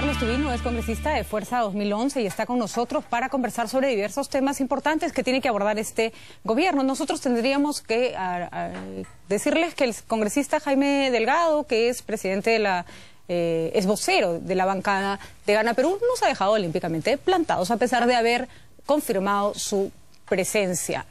Carlos Tubino es congresista de Fuerza 2011 y está con nosotros para conversar sobre diversos temas importantes que tiene que abordar este gobierno. Nosotros tendríamos que decirles que el congresista Jaime Delgado, que es presidente de la eh, es vocero de la bancada de Gana Perú, nos ha dejado olímpicamente plantados a pesar de haber confirmado su presencia.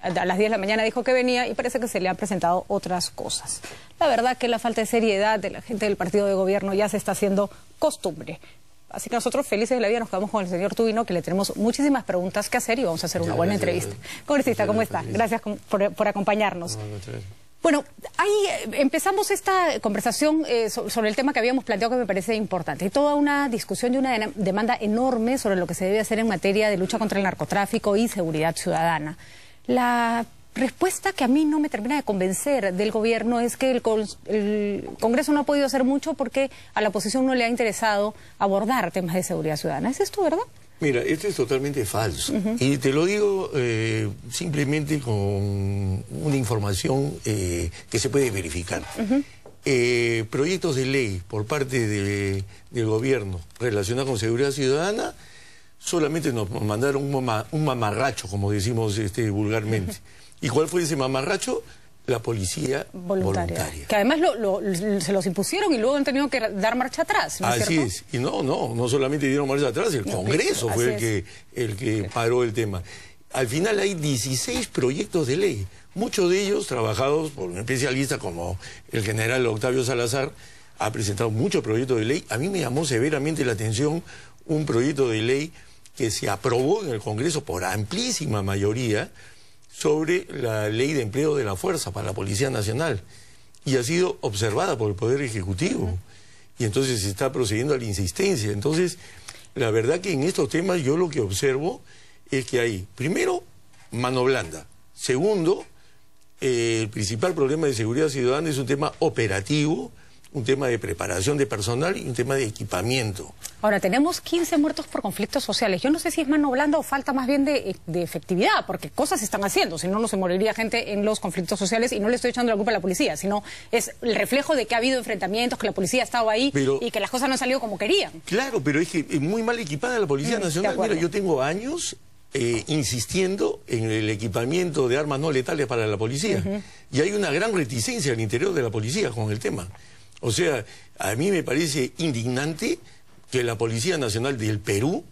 A las 10 de la mañana dijo que venía y parece que se le han presentado otras cosas. La verdad que la falta de seriedad de la gente del partido de gobierno ya se está haciendo costumbre. Así que nosotros felices de la vida nos quedamos con el señor Tubino, que le tenemos muchísimas preguntas que hacer y vamos a hacer una buena entrevista. Congresista, ¿cómo está? Gracias por, acompañarnos. Bueno, ahí eh, empezamos esta conversación eh, sobre el tema que habíamos planteado que me parece importante. Hay toda una discusión y una demanda enorme sobre lo que se debe hacer en materia de lucha contra el narcotráfico y seguridad ciudadana. La respuesta que a mí no me termina de convencer del gobierno es que el, Congreso no ha podido hacer mucho porque a la oposición no le ha interesado abordar temas de seguridad ciudadana. ¿Es esto verdad? Mira, esto es totalmente falso. Y te lo digo eh, simplemente con una información eh, que se puede verificar. Eh, proyectos de ley por parte del gobierno relacionados con seguridad ciudadana solamente nos mandaron un, mamarracho, como decimos este, vulgarmente. ¿Y cuál fue ese mamarracho? la policía voluntaria. Que además se los impusieron y luego han tenido que dar marcha atrás. así es, Y no, no, no solamente dieron marcha atrás, el pues, Congreso fue el que, el que paró el tema. Al final hay 16 proyectos de ley, muchos de ellos trabajados por un especialista como el general Octavio Salazar, ha presentado muchos proyectos de ley. A mí me llamó severamente la atención un proyecto de ley que se aprobó en el Congreso por amplísima mayoría, sobre la ley de empleo de la fuerza para la Policía Nacional y ha sido observada por el Poder Ejecutivo. Y entonces se está procediendo a la insistencia. Entonces, la verdad que en estos temas yo lo que observo es que hay, primero, mano blanda. Segundo, eh, el principal problema de seguridad ciudadana es un tema operativo un tema de preparación de personal y un tema de equipamiento. Ahora, tenemos 15 muertos por conflictos sociales. Yo no sé si es mano blanda o falta más bien de, efectividad, porque cosas se están haciendo, si no, no se moriría gente en los conflictos sociales y no le estoy echando la culpa a la policía, sino es el reflejo de que ha habido enfrentamientos, que la policía ha estado ahí y que las cosas no han salido como querían. Claro, pero es que es muy mal equipada la Policía mm, Nacional. Mira, yo tengo años eh, insistiendo en el equipamiento de armas no letales para la policía. Y hay una gran reticencia al interior de la policía con el tema. O sea, a mí me parece indignante que la Policía Nacional del Perú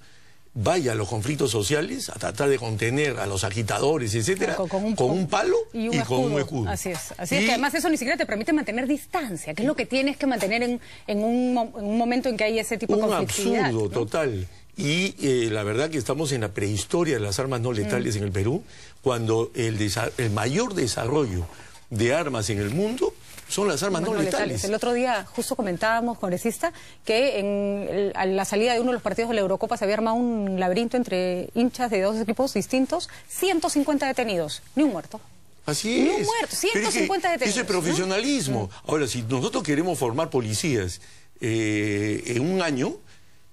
vaya a los conflictos sociales a tratar de contener a los agitadores, etcétera, con, un, palo y, con un escudo. Así es, así es que además eso ni siquiera te permite mantener distancia, que es lo que tienes que mantener en, un, momento en que hay ese tipo de conflictividad. Un absurdo total. Y eh, la verdad que estamos en la prehistoria de las armas no letales mm. en el Perú, cuando el mayor desarrollo de armas en el mundo son las armas no, letales. El otro día justo comentábamos, congresista, que en a la salida de uno de los partidos de la Eurocopa se había armado un laberinto entre hinchas de dos equipos distintos, 150 detenidos, ni un muerto. Así es. Ni un muerto, 150 detenidos. Ese profesionalismo. Ahora, si nosotros queremos formar policías eh, en un año,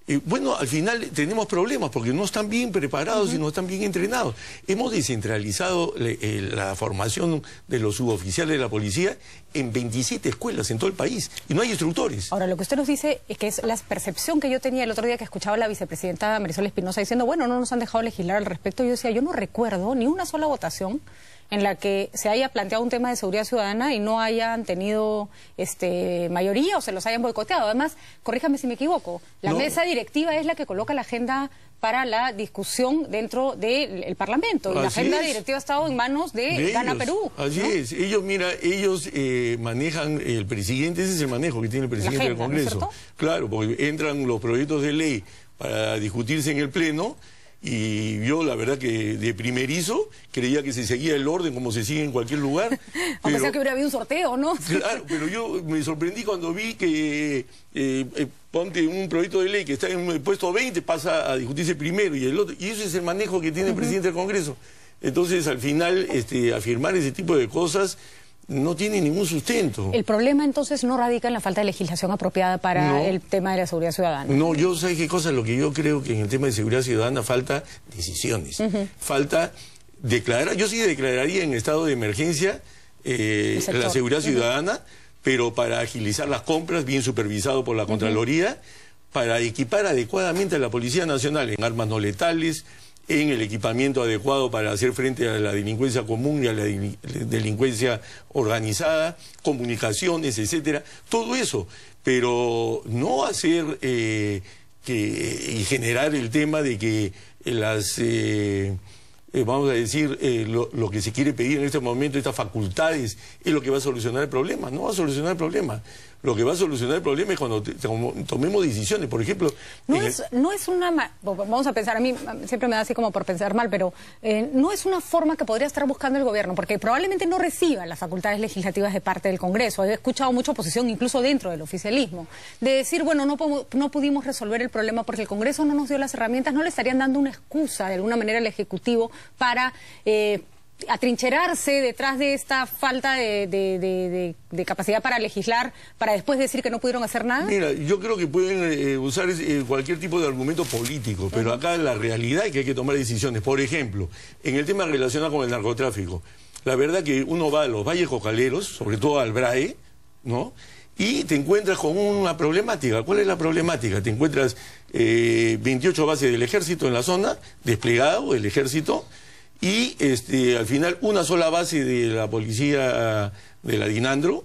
eh, bueno, al final tenemos problemas porque no están bien preparados y no están bien entrenados. Hemos descentralizado eh, la formación de los suboficiales de la policía en 27 escuelas en todo el país y no hay instructores. Ahora, lo que usted nos dice es que es la percepción que yo tenía el otro día que escuchaba a la vicepresidenta Marisol Espinosa diciendo, bueno, no nos han dejado legislar al respecto. Yo decía, yo no recuerdo ni una sola votación en la que se haya planteado un tema de seguridad ciudadana y no hayan tenido este, mayoría o se los hayan boicoteado. Además, corríjame si me equivoco, la mesa directiva es la que coloca la agenda para la discusión dentro del Parlamento. la agenda directiva ha estado en manos de, Gana Perú. Así es. Ellos, mira, ellos eh, manejan, el presidente, ese es el manejo que tiene el presidente del Congreso. claro, porque entran los proyectos de ley para discutirse en el Pleno y yo la verdad que de primerizo creía que se seguía el orden como se sigue en cualquier lugar. Aunque que hubiera habido un sorteo, ¿no? claro, pero yo me sorprendí cuando vi que eh, eh, ponte un proyecto de ley que está en el puesto 20 pasa a discutirse primero y el otro. Y eso es el manejo que tiene el presidente del Congreso. Entonces, al final, este, afirmar ese tipo de cosas no tiene ningún sustento. El problema entonces no radica en la falta de legislación apropiada para el tema de la seguridad ciudadana. No, yo sé qué cosa, lo que yo creo que en el tema de seguridad ciudadana falta decisiones, falta declarar, yo sí declararía en estado de emergencia eh, la seguridad ciudadana, pero para agilizar las compras, bien supervisado por la Contraloría, para equipar adecuadamente a la Policía Nacional en armas no letales, en el equipamiento adecuado para hacer frente a la delincuencia común y a la delincuencia organizada, comunicaciones, etcétera, todo eso, pero no hacer eh, que, y generar el tema de que las eh, eh, vamos a decir, lo, lo, que se quiere pedir en este momento, estas facultades, es lo que va a solucionar el problema. No va a solucionar el problema. Lo que va a solucionar el problema es cuando tomemos decisiones. Por ejemplo... No, es, no es una... Vamos a pensar, a mí siempre me da así como por pensar mal, pero eh, no es una forma que podría estar buscando el gobierno, porque probablemente no reciba las facultades legislativas de parte del Congreso. He escuchado mucha oposición, incluso dentro del oficialismo, de decir, bueno, no, no pudimos resolver el problema porque el Congreso no nos dio las herramientas, no le estarían dando una excusa de alguna manera al Ejecutivo para... Eh, atrincherarse detrás de esta falta de, capacidad para legislar, para después decir que no pudieron hacer nada? Mira, yo creo que pueden eh, usar eh, cualquier tipo de argumento político, pero acá la realidad es que hay que tomar decisiones. Por ejemplo, en el tema relacionado con el narcotráfico, la verdad que uno va a los valles cocaleros, sobre todo al BRAE, ¿no? y te encuentras con una problemática. ¿Cuál es la problemática? Te encuentras 28 eh, bases del ejército en la zona, desplegado el ejército, y este, al final una sola base de la policía ah, de la Dinandro.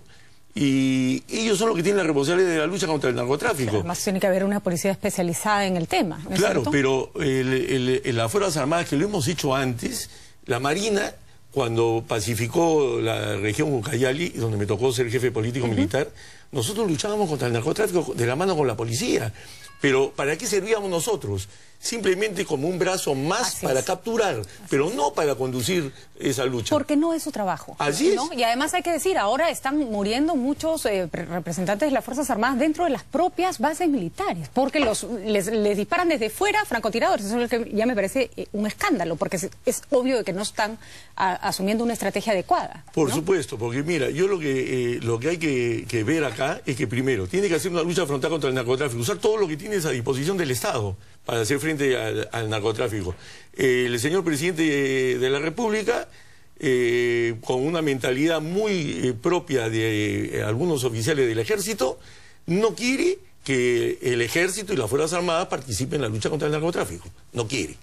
y ellos son los que tienen la responsabilidad de la lucha contra el narcotráfico. además tiene que haber una policía especializada en el tema. claro, pero el, las Fuerzas Armadas, que lo hemos hecho antes, la Marina, cuando pacificó la región Ucayali, donde me tocó ser jefe político militar, nosotros luchábamos contra el narcotráfico de la mano con la policía. Pero ¿para qué servíamos nosotros? simplemente como un brazo más para capturar, pero no para conducir esa lucha. Porque no es su trabajo. Así es. Y además hay que decir, ahora están muriendo muchos eh, representantes de las Fuerzas Armadas dentro de las propias bases militares, porque los les, disparan desde fuera francotiradores. Eso es lo que ya me parece eh, un escándalo, porque es, obvio de que no están asumiendo una estrategia adecuada. Por supuesto, porque mira, yo lo que, eh, lo que hay que, ver acá es que primero, tiene que hacer una lucha frontal contra el narcotráfico, usar todo lo que tiene a disposición del Estado para hacer frente al, narcotráfico. el señor presidente eh, de la República, eh, con una mentalidad muy eh, propia de algunos oficiales del ejército, no quiere que el ejército y las Fuerzas Armadas participen en la lucha contra el narcotráfico. No quiere.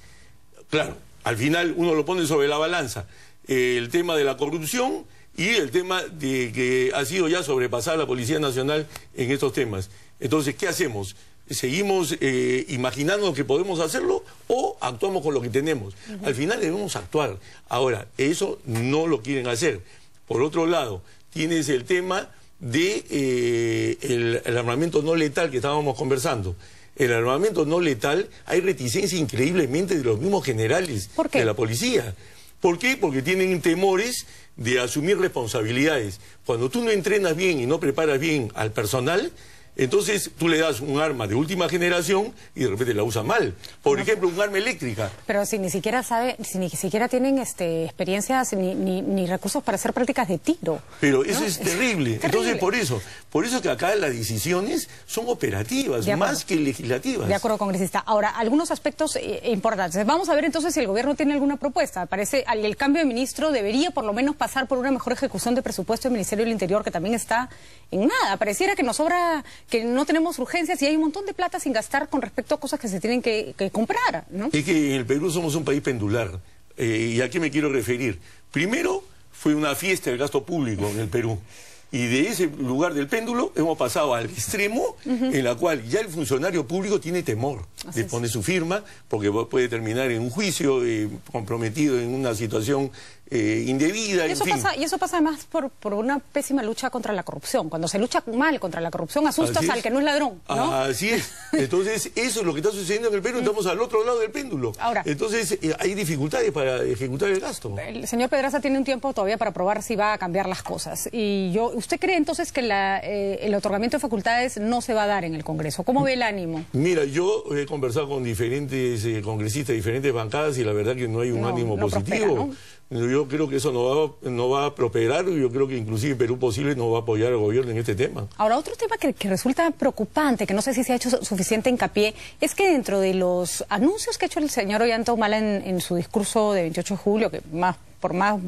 Claro, al final uno lo pone sobre la balanza. el tema de la corrupción y el tema de que ha sido ya sobrepasada la Policía Nacional en estos temas. Entonces, ¿qué hacemos? seguimos eh, imaginando que podemos hacerlo o actuamos con lo que tenemos. Al final debemos actuar. Ahora, eso no lo quieren hacer. Por otro lado, tienes el tema de eh, armamento no letal que estábamos conversando. El armamento no letal, hay reticencia increíblemente de los mismos generales de la policía. ¿Por qué? Porque tienen temores de asumir responsabilidades. Cuando tú no entrenas bien y no preparas bien al personal, entonces tú le das un arma de última generación y de repente la usa mal. Por ejemplo, un arma eléctrica. Pero si ni siquiera sabe, si ni siquiera tienen este, experiencias ni, recursos para hacer prácticas de tiro. Pero eso es terrible. Entonces por eso, por eso que acá las decisiones son operativas más que legislativas. De acuerdo, congresista. Ahora, algunos aspectos eh, importantes. Vamos a ver entonces si el gobierno tiene alguna propuesta. Parece el, el cambio de ministro debería por lo menos pasar por una mejor ejecución de presupuesto del Ministerio del Interior que también está en nada. Pareciera que nos sobra que no tenemos urgencias y hay un montón de plata sin gastar con respecto a cosas que se tienen que, comprar. ¿no? Es que en el Perú somos un país pendular. Eh, ¿Y a qué me quiero referir? Primero, fue una fiesta del gasto público en el Perú. Y de ese lugar del péndulo hemos pasado al extremo en la cual ya el funcionario público tiene temor de poner su firma porque puede terminar en un juicio eh, comprometido en una situación eh, indebida. Y eso, pasa, y eso pasa además por, por, una pésima lucha contra la corrupción. Cuando se lucha mal contra la corrupción, asustas al que no es ladrón. ¿no? Así es. Entonces, eso es lo que está sucediendo en el Perú. Estamos al otro lado del péndulo. Ahora, Entonces, eh, hay dificultades para ejecutar el gasto. El señor Pedraza tiene un tiempo todavía para probar si va a cambiar las cosas. Y yo, ¿Usted cree entonces que eh, el otorgamiento de facultades no se va a dar en el Congreso? ¿Cómo ve el ánimo? Mira, yo he conversado con diferentes eh, congresistas, diferentes bancadas y la verdad que no hay un ánimo positivo. Yo creo que eso no va, no va a prosperar y yo creo que inclusive Perú Posible no va a apoyar al gobierno en este tema. Ahora, otro tema que, resulta preocupante, que no sé si se ha hecho suficiente hincapié, es que dentro de los anuncios que ha hecho el señor Ollanta Humala en, su discurso de 28 de julio, que más por más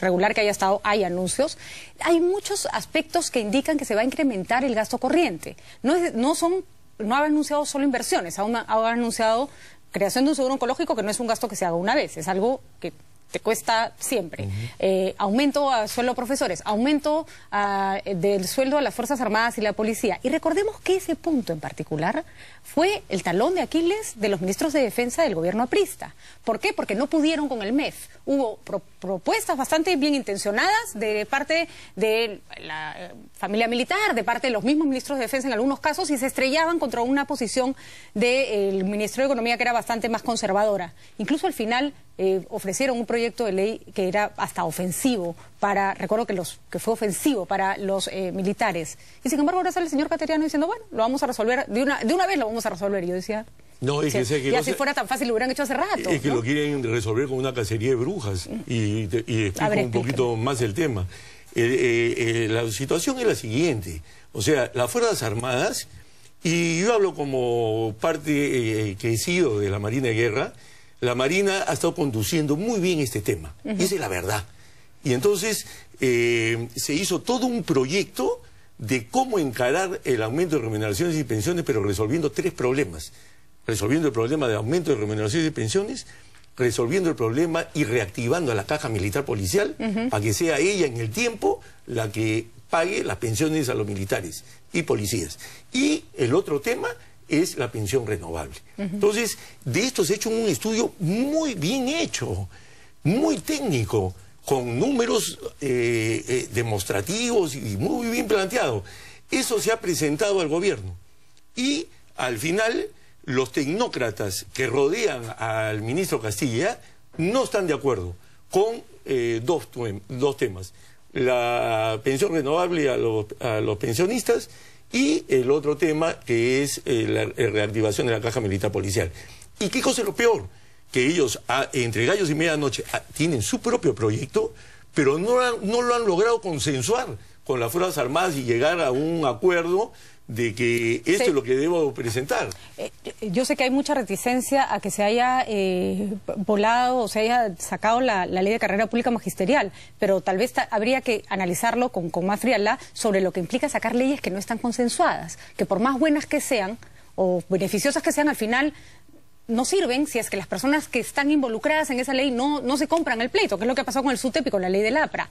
regular que haya estado, hay anuncios, hay muchos aspectos que indican que se va a incrementar el gasto corriente. No, es, no son no ha anunciado solo inversiones, ha, ha anunciado creación de un seguro oncológico que no es un gasto que se haga una vez, es algo que te cuesta siempre. Eh, aumento a sueldo a profesores, aumento eh, del sueldo a las Fuerzas Armadas y la policía. Y recordemos que ese punto en particular fue el talón de Aquiles de los ministros de defensa del gobierno aprista. ¿Por qué? Porque no pudieron con el MEF. Hubo propuestas bastante bien intencionadas de parte de la eh, familia militar, de parte de los mismos ministros de defensa en algunos casos, y se estrellaban contra una posición del de, ministro de Economía que era bastante más conservadora. Incluso al final eh, ofrecieron un proyecto de ley que era hasta ofensivo para, recuerdo que los que fue ofensivo para los eh, militares. Y sin embargo ahora sale el señor Cateriano diciendo, bueno, lo vamos a resolver, de una, de una vez lo vamos a resolver. yo decía, no, y si fuera tan fácil lo hubieran hecho hace rato. Es que lo quieren resolver con una cacería de brujas. Mm. Y, y explico un poquito más el tema. Eh, la situación es la siguiente. O sea, las Fuerzas Armadas, y yo hablo como parte que he sido de la Marina de Guerra, la Marina ha estado conduciendo muy bien este tema, esa es la verdad. Y entonces eh, se hizo todo un proyecto de cómo encarar el aumento de remuneraciones y pensiones, pero resolviendo tres problemas. Resolviendo el problema de aumento de remuneraciones y pensiones, resolviendo el problema y reactivando a la caja militar policial para que sea ella en el tiempo la que pague las pensiones a los militares y policías. Y el otro tema es la pensión renovable. Entonces, de esto se ha hecho un estudio muy bien hecho, muy técnico, con números eh, eh, demostrativos y muy bien planteado. Eso se ha presentado al gobierno. Y al final, los tecnócratas que rodean al ministro Castilla no están de acuerdo con eh, dos, temas. La pensión renovable a los pensionistas y el otro tema que es eh, la, eh, reactivación de la caja militar policial. ¿Y qué cosa es lo peor? Que ellos, entre gallos y medianoche, tienen su propio proyecto, pero no, no lo han logrado consensuar con las Fuerzas Armadas y llegar a un acuerdo de que esto es lo que debo presentar. Eh, yo sé que hay mucha reticencia a que se haya eh, volado o se haya sacado la, ley de carrera pública magisterial, pero tal vez habría que analizarlo con, más frialdad sobre lo que implica sacar leyes que no están consensuadas, que por más buenas que sean o beneficiosas que sean, al final no sirven si es que las personas que están involucradas en esa ley no, no se compran el pleito, que es lo que ha pasado con el SUTEP y con la ley de la APRA.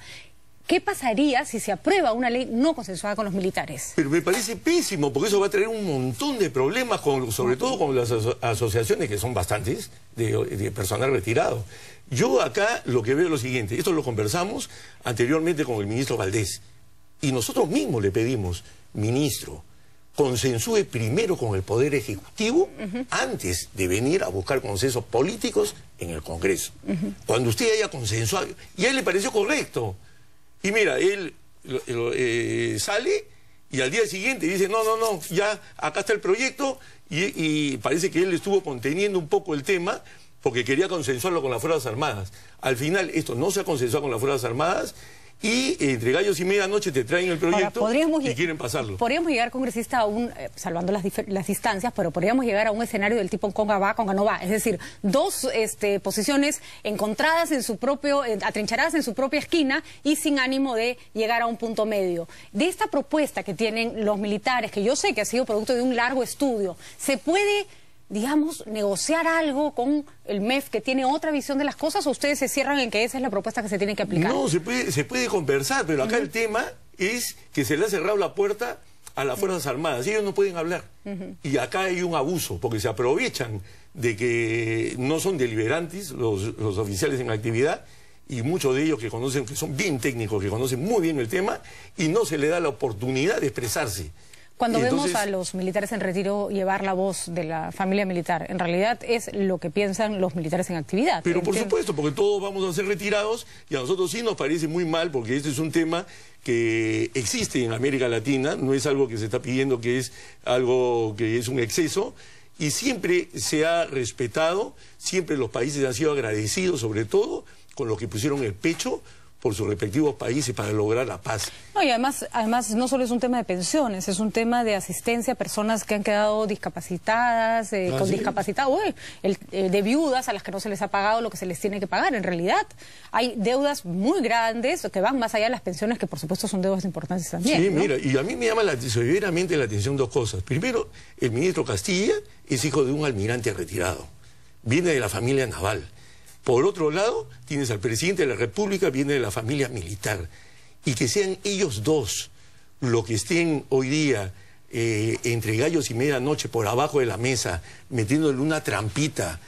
¿Qué pasaría si se aprueba una ley no consensuada con los militares? Pero me parece pésimo, porque eso va a traer un montón de problemas, sobre todo con las asociaciones, que son bastantes, de, personal retirado. Yo acá lo que veo es lo siguiente, esto lo conversamos anteriormente con el ministro Valdés, y nosotros mismos le pedimos, ministro, consensúe primero con el Poder Ejecutivo antes de venir a buscar consensos políticos en el Congreso. Cuando usted haya consensuado, y a él le pareció correcto, y mira, él eh, sale y al día siguiente dice, no, no, no, ya acá está el proyecto y parece que él estuvo conteniendo un poco el tema porque quería consensuarlo con las Fuerzas Armadas. Al final esto no se ha consensuado con las Fuerzas Armadas y entre gallos y medianoche te traen el proyecto y quieren pasarlo. Podríamos llegar, congresista, un, eh, salvando las, distancias, pero podríamos llegar a un escenario del tipo Conga va, Conga no va. Es decir, dos este, posiciones encontradas en su propio, eh, atrincharadas en su propia esquina y sin ánimo de llegar a un punto medio. De esta propuesta que tienen los militares, que yo sé que ha sido producto de un largo estudio, ¿se puede digamos, negociar algo con el MEF que tiene otra visión de las cosas o ustedes se cierran en que esa es la propuesta que se tiene que aplicar? No, se puede, se puede conversar, pero acá el tema es que se le ha cerrado la puerta a las Fuerzas Armadas y Armadas. Ellos no pueden hablar. Y acá hay un abuso, porque se aprovechan de que no son deliberantes los, oficiales en actividad y muchos de ellos que conocen, que son bien técnicos, que conocen muy bien el tema, y no se le da la oportunidad de expresarse. Cuando vemos a los militares en retiro llevar la voz de la familia militar, en realidad es lo que piensan los militares en actividad. Pero por supuesto, porque todos vamos a ser retirados y a nosotros sí nos parece muy mal porque este es un tema que existe en América Latina, no es algo que se está pidiendo que es algo que es un exceso y siempre se ha respetado, siempre los países han sido agradecidos sobre todo con lo que pusieron el pecho por sus respectivos países para lograr la paz. No, y además, además no solo es un tema de pensiones, es un tema de asistencia a personas que han quedado discapacitadas, eh, ah, con discapacitados, eh, de viudas a las que no se les ha pagado lo que se les tiene que pagar. En realidad, hay deudas muy grandes que van más allá de las pensiones, que por supuesto son deudas importantes también. Sí, mira, y a mí me llama severamente la atención dos cosas. Primero, el ministro Castilla es hijo de un almirante retirado, viene de la familia naval. Por otro lado, tienes al presidente de la República, viene de la familia militar. Y que sean ellos dos los que estén hoy día eh, entre gallos y medianoche por abajo de la mesa, metiéndole una trampita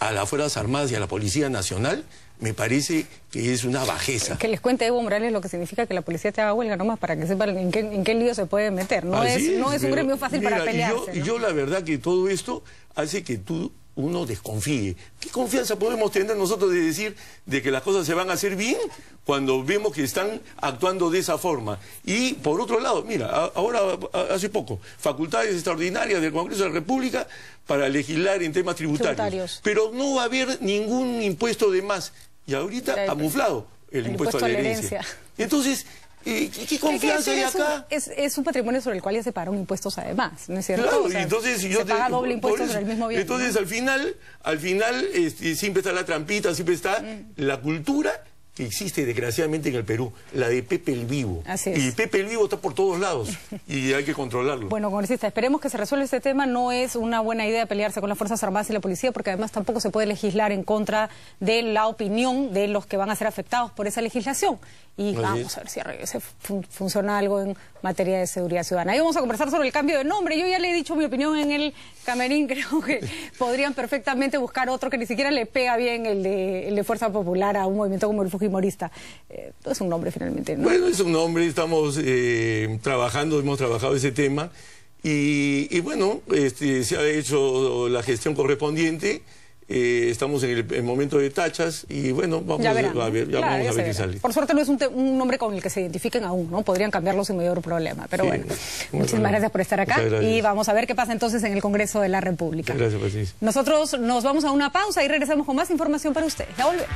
a las Fuerzas Armadas y a la Policía Nacional, me parece que es una bajeza. Que les cuente Evo Morales lo que significa que la policía te haga huelga nomás para que sepan en qué, lío se puede meter. No, es, no es un gremio fácil para pelearse. Y yo la verdad que todo esto hace que tú uno desconfíe. ¿Qué confianza podemos tener nosotros de decir de que las cosas se van a hacer bien cuando vemos que están actuando de esa forma? Y por otro lado, mira, ahora hace poco, facultades extraordinarias del Congreso de la República para legislar en temas tributarios. Pero no va a haber ningún impuesto de más. Y ahorita camuflado el, impuesto, herencia. Entonces, ¿Y qué confianza hay acá? Es un, es, un patrimonio sobre el cual ya se pagaron impuestos además, ¿no es cierto? Claro, o sea, entonces si yo se paga doble impuesto sobre el mismo bien. Entonces al final, al final este, siempre está la trampita, siempre está mm. la cultura que existe desgraciadamente en el Perú, la de Pepe el Vivo. Y Pepe el Vivo está por todos lados y hay que controlarlo. Bueno, congresista, esperemos que se resuelva este tema. No es una buena idea pelearse con las Fuerzas Armadas y la policía porque además tampoco se puede legislar en contra de la opinión de los que van a ser afectados por esa legislación. Y vamos a ver si funciona algo en materia de seguridad ciudadana. ahí vamos a conversar sobre el cambio de nombre. Yo ya le he dicho mi opinión en el camerín. Creo que podrían perfectamente buscar otro que ni siquiera le pega bien el de, Fuerza Popular a un movimiento como el Fuji humorista, eh, es un nombre finalmente. Bueno, es un nombre, estamos eh, trabajando, hemos trabajado ese tema y, bueno, este, se ha hecho la gestión correspondiente. Eh, estamos en el, momento de tachas y bueno, vamos a ver, ya sale. Por suerte no es un, nombre con el que se identifiquen aún, ¿no? Podrían cambiarlo sin mayor problema, pero bueno. Muchísimas gracias por estar acá y vamos a ver qué pasa entonces en el Congreso de la República. gracias, Patricia. Nosotros nos vamos a una pausa y regresamos con más información para ustedes. Ya volvemos.